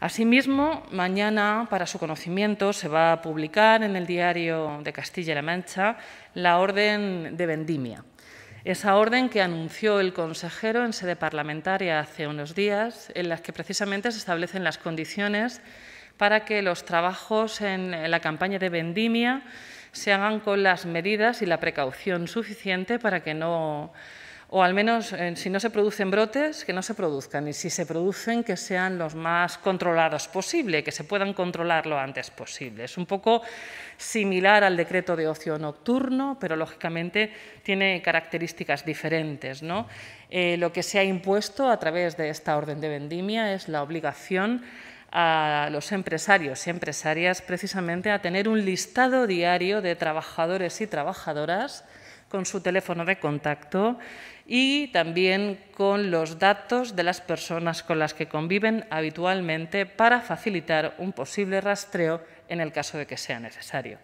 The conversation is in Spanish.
Asimismo, mañana, para su conocimiento, se va a publicar en el diario de Castilla-La Mancha la orden de vendimia. Esa orden que anunció el consejero en sede parlamentaria hace unos días, en la que precisamente se establecen las condiciones para que los trabajos en la campaña de vendimia se hagan con las medidas y la precaución suficiente para que no o al menos eh, si no se producen brotes, que no se produzcan, y si se producen, que sean los más controlados posible, que se puedan controlar lo antes posible. Es un poco similar al decreto de ocio nocturno, pero lógicamente tiene características diferentes. Eh, lo que se ha impuesto a través de esta orden de vendimia es la obligación a los empresarios y empresarias precisamente a tener un listado diario de trabajadores y trabajadoras con su teléfono de contacto y también con los datos de las personas con las que conviven habitualmente para facilitar un posible rastreo en el caso de que sea necesario.